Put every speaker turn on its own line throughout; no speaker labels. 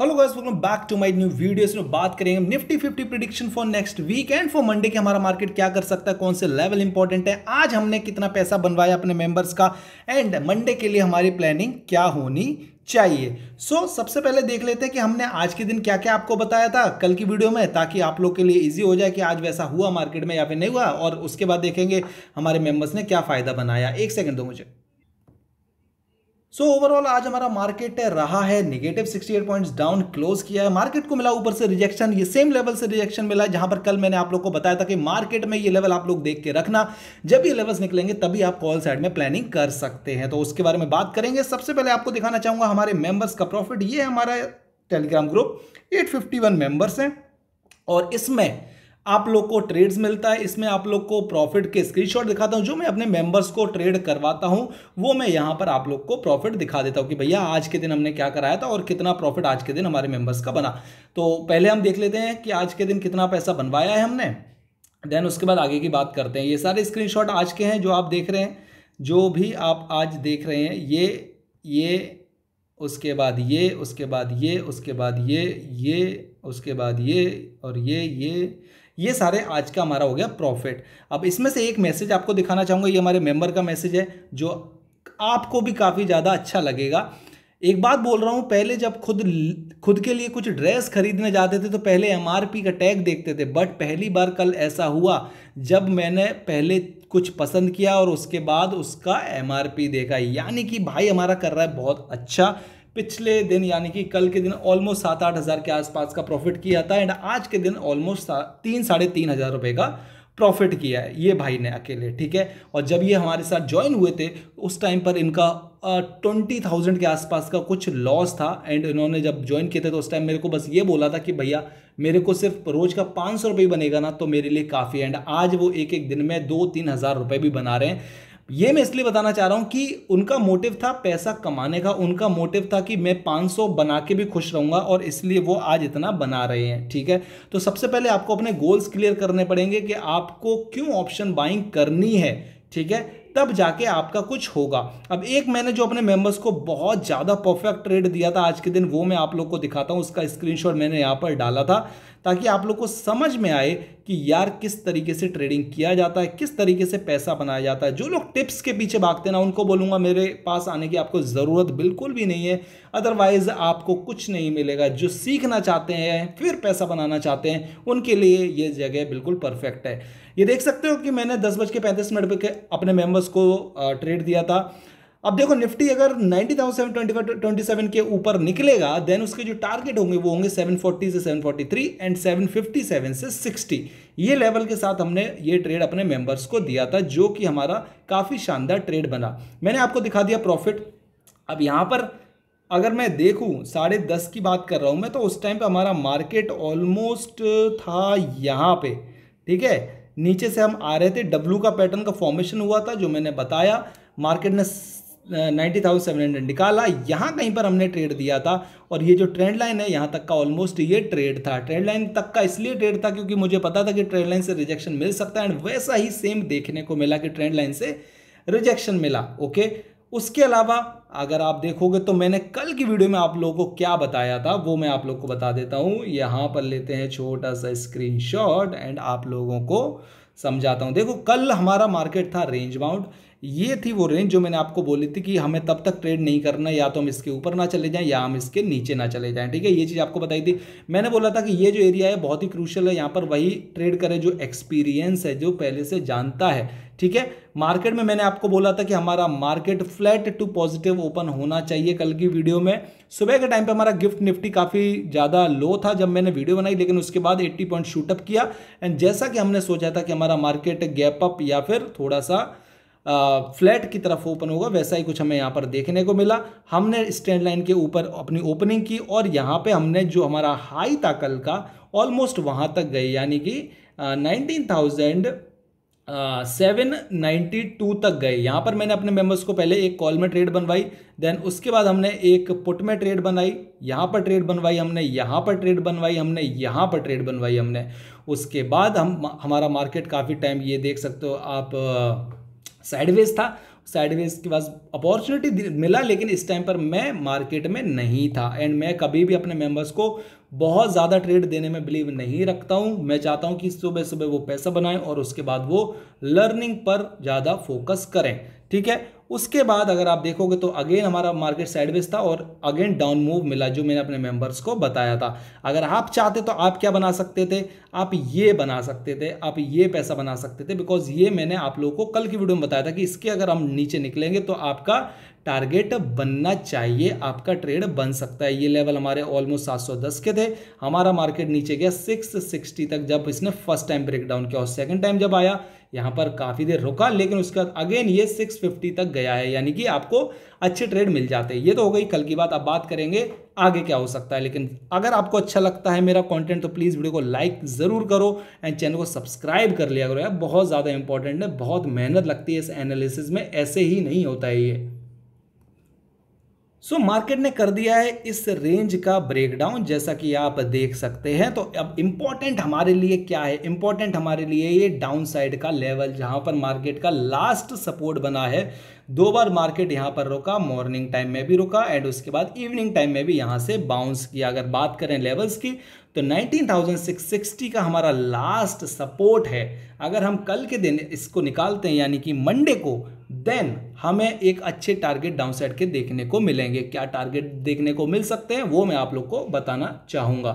hello guys welcome back to my new video में बात करेंगे Nifty 50 prediction for next week and for Monday के हमारा market क्या कर सकता है कौन से लेवल इंपॉर्टेंट है आज हमने कितना पैसा बनवाया अपने मेंबर्स का एंड मंडे के लिए हमारी प्लानिंग क्या होनी चाहिए सो so, सबसे पहले देख लेते हैं कि हमने आज के दिन क्या क्या आपको बताया था कल की वीडियो में ताकि आप लोग के लिए इजी हो जाए कि आज वैसा हुआ मार्केट में या फिर नहीं हुआ और उसके बाद देखेंगे हमारे मेंबर्स ने क्या फ़ायदा बनाया एक सेकंड दो मुझे सो so, ओवरऑल आज हमारा मार्केट रहा है निगेटिव 68 पॉइंट्स डाउन क्लोज किया है मार्केट को मिला ऊपर से रिजेक्शन ये सेम लेवल से रिजेक्शन मिला है जहां पर कल मैंने आप लोग को बताया था कि मार्केट में ये लेवल आप लोग देख के रखना जब ये लेवल्स निकलेंगे तभी आप कॉल साइड में प्लानिंग कर सकते हैं तो उसके बारे में बात करेंगे सबसे पहले आपको दिखाना चाहूंगा हमारे मेंबर्स का प्रॉफिट ये हमारा टेलीग्राम ग्रुप एट मेंबर्स हैं और इसमें आप लोग को ट्रेड्स मिलता है इसमें आप लोग को प्रॉफिट के स्क्रीनशॉट दिखाता हूँ जो मैं अपने मेंबर्स को ट्रेड करवाता हूँ वो मैं यहाँ पर आप लोग को प्रॉफिट दिखा देता हूँ कि भैया आज के दिन हमने क्या कराया था और कितना प्रॉफिट आज के दिन हमारे मेंबर्स का बना तो पहले हम देख लेते हैं कि आज के दिन कितना पैसा बनवाया है हमने देन उसके बाद आगे की बात करते हैं ये सारे स्क्रीन आज के हैं जो आप देख रहे हैं जो भी आप आज देख रहे हैं ये ये उसके बाद ये उसके बाद ये उसके बाद ये ये उसके बाद ये और ये ये ये सारे आज का हमारा हो गया प्रॉफिट अब इसमें से एक मैसेज आपको दिखाना चाहूँगा ये हमारे मेंबर का मैसेज है जो आपको भी काफ़ी ज़्यादा अच्छा लगेगा एक बात बोल रहा हूँ पहले जब खुद खुद के लिए कुछ ड्रेस खरीदने जाते थे तो पहले एम का टैग देखते थे बट पहली बार कल ऐसा हुआ जब मैंने पहले कुछ पसंद किया और उसके बाद उसका एम देखा यानी कि भाई हमारा कर रहा है बहुत अच्छा पिछले दिन यानी कि कल के दिन ऑलमोस्ट सात आठ हज़ार के आसपास का प्रॉफिट किया था एंड आज के दिन ऑलमोस्ट तीन साढ़े तीन हज़ार रुपये का प्रॉफिट किया है ये भाई ने अकेले ठीक है और जब ये हमारे साथ ज्वाइन हुए थे उस टाइम पर इनका ट्वेंटी थाउजेंड के आसपास का कुछ लॉस था एंड इन्होंने जब ज्वाइन किए थे तो उस टाइम मेरे को बस ये बोला था कि भैया मेरे को सिर्फ रोज का पाँच सौ रुपये बनेगा ना तो मेरे लिए काफ़ी एंड आज वो एक एक दिन में दो तीन हज़ार रुपये भी बना रहे हैं ये मैं इसलिए बताना चाह रहा हूँ कि उनका मोटिव था पैसा कमाने का उनका मोटिव था कि मैं 500 बना के भी खुश रहूँगा और इसलिए वो आज इतना बना रहे हैं ठीक है तो सबसे पहले आपको अपने गोल्स क्लियर करने पड़ेंगे कि आपको क्यों ऑप्शन बाइंग करनी है ठीक है तब जाके आपका कुछ होगा अब एक मैंने जो अपने मेंबर्स को बहुत ज़्यादा परफेक्ट ट्रेड दिया था आज के दिन वो मैं आप लोग को दिखाता हूँ उसका स्क्रीनशॉट मैंने यहाँ पर डाला था ताकि आप लोग को समझ में आए कि यार किस तरीके से ट्रेडिंग किया जाता है किस तरीके से पैसा बनाया जाता है जो लोग टिप्स के पीछे भागते ना उनको बोलूँगा मेरे पास आने की आपको ज़रूरत बिल्कुल भी नहीं है अदरवाइज़ आपको कुछ नहीं मिलेगा जो सीखना चाहते हैं फिर पैसा बनाना चाहते हैं उनके लिए ये जगह बिल्कुल परफेक्ट है ये देख सकते हो कि मैंने दस बज के पैंतीस मिनट पर अपने मेम्बर्स डॉलर्स को ट्रेड दिया था अब देखो निफ्टी अगर 90,727 के ऊपर निकलेगा देन उसके जो टारगेट होंगे वो होंगे 740 से 743 एंड 757 से 60 ये लेवल के साथ हमने ये ट्रेड अपने मेंबर्स को दिया था जो कि हमारा काफ़ी शानदार ट्रेड बना मैंने आपको दिखा दिया प्रॉफिट अब यहाँ पर अगर मैं देखूँ साढ़े दस की बात कर रहा हूँ मैं तो उस टाइम पर हमारा मार्केट ऑलमोस्ट था यहाँ पर ठीक है नीचे से हम आ रहे थे डब्लू का पैटर्न का फॉर्मेशन हुआ था जो मैंने बताया मार्केट ने नाइन्टी थाउजेंड सेवन हंड्रेड निकाला यहाँ कहीं पर हमने ट्रेड दिया था और ये जो ट्रेंड लाइन है यहाँ तक का ऑलमोस्ट ये ट्रेड था ट्रेंड लाइन तक का इसलिए ट्रेड था क्योंकि मुझे पता था कि ट्रेंड लाइन से रिजेक्शन मिल सकता है एंड वैसा ही सेम देखने को मिला कि ट्रेंड लाइन से रिजेक्शन मिला ओके उसके अलावा अगर आप देखोगे तो मैंने कल की वीडियो में आप लोगों को क्या बताया था वो मैं आप लोग को बता देता हूँ यहाँ पर लेते हैं छोटा सा स्क्रीनशॉट एंड आप लोगों को समझाता हूँ देखो कल हमारा मार्केट था रेंज बाउंड ये थी वो रेंज जो मैंने आपको बोली थी कि हमें तब तक ट्रेड नहीं करना या तो हम इसके ऊपर ना चले जाएं या हम इसके नीचे ना चले जाएं ठीक है ये चीज़ आपको बताई थी मैंने बोला था कि ये जो एरिया है बहुत ही क्रूशल है यहाँ पर वही ट्रेड करें जो एक्सपीरियंस है जो पहले से जानता है ठीक है मार्केट में मैंने आपको बोला था कि हमारा market flat to positive open होना चाहिए कल की वीडियो में सुबह के टाइम पे हमारा गिफ्ट निफ्टी काफ़ी ज़्यादा लो था जब मैंने वीडियो बनाई लेकिन उसके बाद 80 पॉइंट शूटअप किया एंड जैसा कि हमने सोचा था कि हमारा मार्केट गैप अप या फिर थोड़ा सा फ्लैट की तरफ ओपन होगा वैसा ही कुछ हमें यहाँ पर देखने को मिला हमने स्टैंड लाइन के ऊपर अपनी ओपनिंग की और यहाँ पे हमने जो हमारा हाई था कल का ऑलमोस्ट वहाँ तक गए यानी कि nineteen thousand seven ninety two तक गए यहाँ पर मैंने अपने मेंबर्स को पहले एक कॉल में ट्रेड बनवाई देन उसके बाद हमने एक पुट में ट्रेड बनाई यहाँ पर ट्रेड बनवाई हमने यहाँ पर ट्रेड बनवाई हमने यहाँ पर ट्रेड बनवाई हमने उसके बाद हम हमारा मार्केट काफ़ी टाइम ये देख सकते हो आप साइडवेज था साइडवेज के पास अपॉर्चुनिटी मिला लेकिन इस टाइम पर मैं मार्केट में नहीं था एंड मैं कभी भी अपने मेंबर्स को बहुत ज़्यादा ट्रेड देने में बिलीव नहीं रखता हूँ मैं चाहता हूँ कि सुबह सुबह वो पैसा बनाएं और उसके बाद वो लर्निंग पर ज़्यादा फोकस करें ठीक है उसके बाद अगर आप देखोगे तो अगेन हमारा मार्केट साइडवेज था और अगेन डाउन मूव मिला जो मैंने अपने मेंबर्स को बताया था अगर आप चाहते तो आप क्या बना सकते थे आप ये बना सकते थे आप ये पैसा बना सकते थे बिकॉज ये मैंने आप लोगों को कल की वीडियो में बताया था कि इसके अगर हम नीचे निकलेंगे तो आपका टारगेट बनना चाहिए आपका ट्रेड बन सकता है ये लेवल हमारे ऑलमोस्ट दस के थे हमारा मार्केट नीचे गया सिक्सटी तक जब इसने फर्स्ट टाइम ब्रेकडाउन किया और सेकेंड टाइम जब आया यहाँ पर काफ़ी देर रुका लेकिन उसके बाद अगेन ये 650 तक गया है यानी कि आपको अच्छे ट्रेड मिल जाते हैं ये तो हो गई कल की बात अब बात करेंगे आगे क्या हो सकता है लेकिन अगर आपको अच्छा लगता है मेरा कंटेंट तो प्लीज़ वीडियो को लाइक ज़रूर करो एंड चैनल को सब्सक्राइब कर लिया करो यार बहुत ज़्यादा इंपॉर्टेंट है बहुत मेहनत लगती है इस एनालिसिस में ऐसे ही नहीं होता है ये सो मार्केट ने कर दिया है इस रेंज का ब्रेकडाउन जैसा कि आप देख सकते हैं तो अब इम्पॉर्टेंट हमारे लिए क्या है इम्पॉर्टेंट हमारे लिए ये डाउन साइड का लेवल जहां पर मार्केट का लास्ट सपोर्ट बना है दो बार मार्केट यहां पर रुका मॉर्निंग टाइम में भी रुका एंड उसके बाद इवनिंग टाइम में भी यहां से बाउंस किया अगर बात करें लेवल्स की तो 19,660 का हमारा लास्ट सपोर्ट है अगर हम कल के दिन इसको निकालते हैं यानी कि मंडे को देन हमें एक अच्छे टारगेट डाउन साइड के देखने को मिलेंगे क्या टारगेट देखने को मिल सकते हैं वो मैं आप लोग को बताना चाहूँगा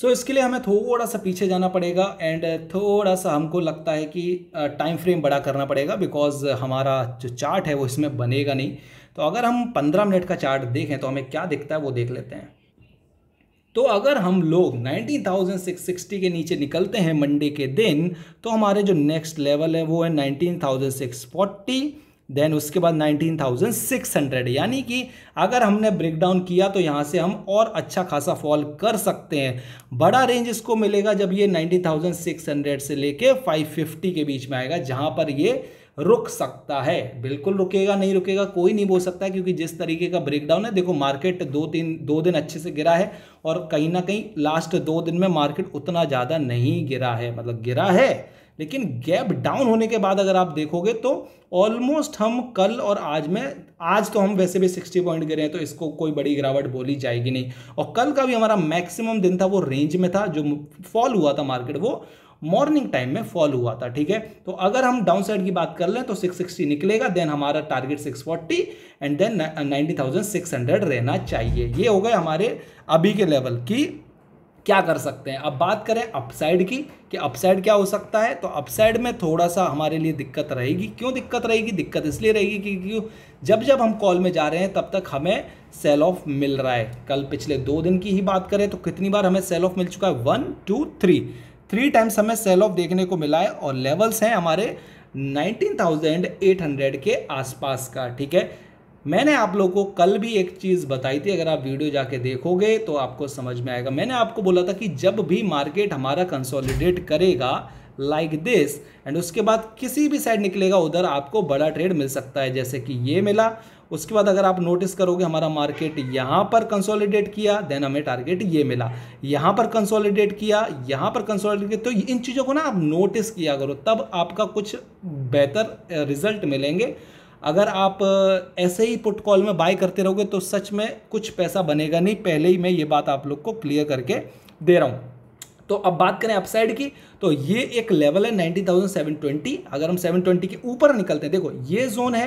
सो so, इसके लिए हमें थोड़ा सा पीछे जाना पड़ेगा एंड थोड़ा सा हमको लगता है कि टाइम फ्रेम बड़ा करना पड़ेगा बिकॉज हमारा जो चार्ट है वो इसमें बनेगा नहीं तो अगर हम पंद्रह मिनट का चार्ट देखें तो हमें क्या दिखता है वो देख लेते हैं तो अगर हम लोग 19,660 के नीचे निकलते हैं मंडे के दिन तो हमारे जो नेक्स्ट लेवल है वो है 19,640 देन उसके बाद 19,600 यानी कि अगर हमने ब्रेक डाउन किया तो यहाँ से हम और अच्छा खासा फॉल कर सकते हैं बड़ा रेंज इसको मिलेगा जब ये 19,600 से लेके 550 के बीच में आएगा जहाँ पर ये रुक सकता है बिल्कुल रुकेगा नहीं रुकेगा कोई नहीं बोल सकता है क्योंकि जिस तरीके का ब्रेकडाउन है देखो मार्केट दो तीन दो दिन अच्छे से गिरा है और कहीं ना कहीं लास्ट दो दिन में मार्केट उतना ज़्यादा नहीं गिरा है मतलब गिरा है लेकिन गैप डाउन होने के बाद अगर आप देखोगे तो ऑलमोस्ट हम कल और आज में आज तो हम वैसे भी 60 पॉइंट गिरे हैं तो इसको कोई बड़ी गिरावट बोली जाएगी नहीं और कल का भी हमारा मैक्सिमम दिन था वो रेंज में था जो फॉल हुआ था मार्केट वो मॉर्निंग टाइम में फॉल हुआ था ठीक है तो अगर हम डाउन साइड की बात कर लें तो 660 निकलेगा देन हमारा टारगेट 640 एंड देन 90,600 रहना चाहिए ये हो गए हमारे अभी के लेवल की क्या कर सकते हैं अब बात करें अपसाइड की कि अपसाइड क्या हो सकता है तो अपसाइड में थोड़ा सा हमारे लिए दिक्कत रहेगी क्यों दिक्कत रहेगी दिक्कत इसलिए रहेगी क्योंकि जब जब हम कॉल में जा रहे हैं तब तक हमें सेल ऑफ मिल रहा है कल पिछले दो दिन की ही बात करें तो कितनी बार हमें सेल ऑफ मिल चुका है one two three three times हमें सेल ऑफ देखने को मिला है और लेवल्स हैं हमारे 19,800 के आसपास का ठीक है मैंने आप लोगों को कल भी एक चीज़ बताई थी अगर आप वीडियो जाके देखोगे तो आपको समझ में आएगा मैंने आपको बोला था कि जब भी मार्केट हमारा कंसोलिडेट करेगा लाइक दिस एंड उसके बाद किसी भी साइड निकलेगा उधर आपको बड़ा ट्रेड मिल सकता है जैसे कि ये मिला उसके बाद अगर आप नोटिस करोगे हमारा मार्केट यहाँ पर कंसोलिडेट किया देन हमें टारगेट ये मिला यहाँ पर कंसोलिडेट किया यहाँ पर कंसोलिडेट तो इन चीज़ों को ना आप नोटिस किया करो तब आपका कुछ बेहतर रिजल्ट मिलेंगे अगर आप ऐसे ही पुट कॉल में बाय करते रहोगे तो सच में कुछ पैसा बनेगा नहीं पहले ही मैं ये बात आप लोग को क्लियर करके दे रहा हूँ तो अब बात करें अपसाइड की तो ये एक लेवल है 19,720 अगर हम 720 के ऊपर निकलते हैं देखो ये जोन है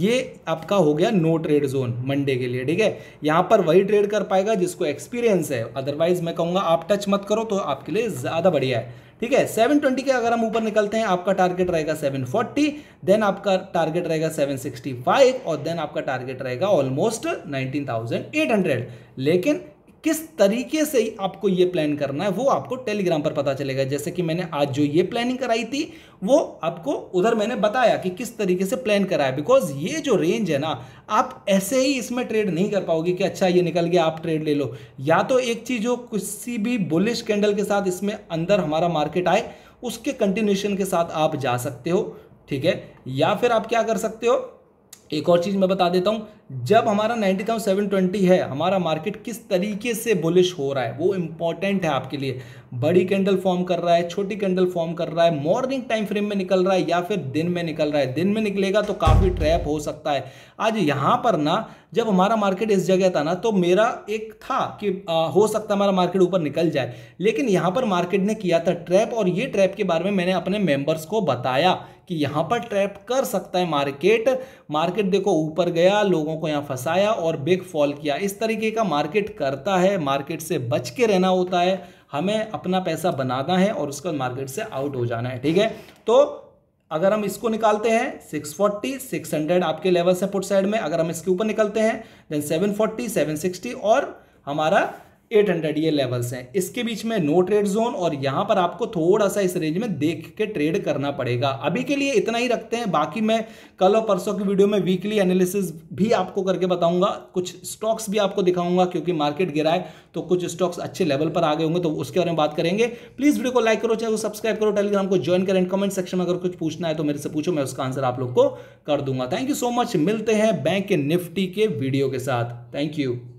ये आपका हो गया नो ट्रेड जोन मंडे के लिए ठीक है यहां पर वही ट्रेड कर पाएगा जिसको एक्सपीरियंस है अदरवाइज मैं कहूंगा आप टच मत करो तो आपके लिए ज़्यादा बढ़िया है ठीक है 720 के अगर हम ऊपर निकलते हैं आपका टारगेट रहेगा 740 देन आपका टारगेट रहेगा 765 और देन आपका टारगेट रहेगा ऑलमोस्ट 19,800 लेकिन किस तरीके से आपको ये प्लान करना है वो आपको टेलीग्राम पर पता चलेगा जैसे कि मैंने आज जो ये प्लानिंग कराई थी वो आपको उधर मैंने बताया कि किस तरीके से प्लान कराया बिकॉज ये जो रेंज है ना आप ऐसे ही इसमें ट्रेड नहीं कर पाओगे कि अच्छा ये निकल गया आप ट्रेड ले लो या तो एक चीज़ हो किसी भी बुलिश कैंडल के साथ इसमें अंदर हमारा मार्केट आए उसके कंटिन्यूशन के साथ आप जा सकते हो ठीक है या फिर आप क्या कर सकते हो एक और चीज़ मैं बता देता हूँ जब हमारा नाइन्टी थाउजेंड सेवन ट्वेंटी है हमारा मार्केट किस तरीके से बुलिश हो रहा है वो इंपॉर्टेंट है आपके लिए बड़ी कैंडल फॉर्म कर रहा है छोटी कैंडल फॉर्म कर रहा है मॉर्निंग टाइम फ्रेम में निकल रहा है या फिर दिन में निकल रहा है दिन में निकलेगा तो काफ़ी ट्रैप हो सकता है आज यहाँ पर ना जब हमारा मार्केट इस जगह था ना तो मेरा एक था कि आ, हो सकता है हमारा मार्केट ऊपर निकल जाए लेकिन यहाँ पर मार्केट ने किया था ट्रैप और ये ट्रैप के बारे में मैंने अपने मेंबर्स को बताया कि यहाँ पर ट्रैप कर सकता है मार्केट मार्केट देखो ऊपर गया लोगों को यहाँ फंसाया और बिग फॉल किया इस तरीके का मार्केट करता है मार्केट से बच के रहना होता है हमें अपना पैसा बनाना है और उसका मार्केट से आउट हो जाना है ठीक है तो अगर हम इसको निकालते हैं 640, 600 आपके लेवल से पुट साइड में अगर हम इसके ऊपर निकलते हैं देन 740, 760 और हमारा 800 ये लेवल्स हैं इसके बीच में नो ट्रेड जोन और यहाँ पर आपको थोड़ा सा इस रेंज में देख के ट्रेड करना पड़ेगा अभी के लिए इतना ही रखते हैं बाकी मैं कल और परसों की वीडियो में वीकली एनालिसिस भी आपको करके बताऊंगा कुछ स्टॉक्स भी आपको दिखाऊंगा क्योंकि मार्केट गिरा है तो कुछ स्टॉक्स अच्छे लेवल पर आ गए होंगे तो उसके बारे में बात करेंगे प्लीज़ वीडियो को लाइक करो चाहे सब्सक्राइब करो टेलीग्राम को ज्वाइन करें कमेंट सेक्शन में अगर कुछ पूछना है तो मेरे से पूछो मैं उसका आंसर आप लोग को कर दूंगा थैंक यू सो मच मिलते हैं बैंक के निफ्टी के वीडियो के साथ थैंक यू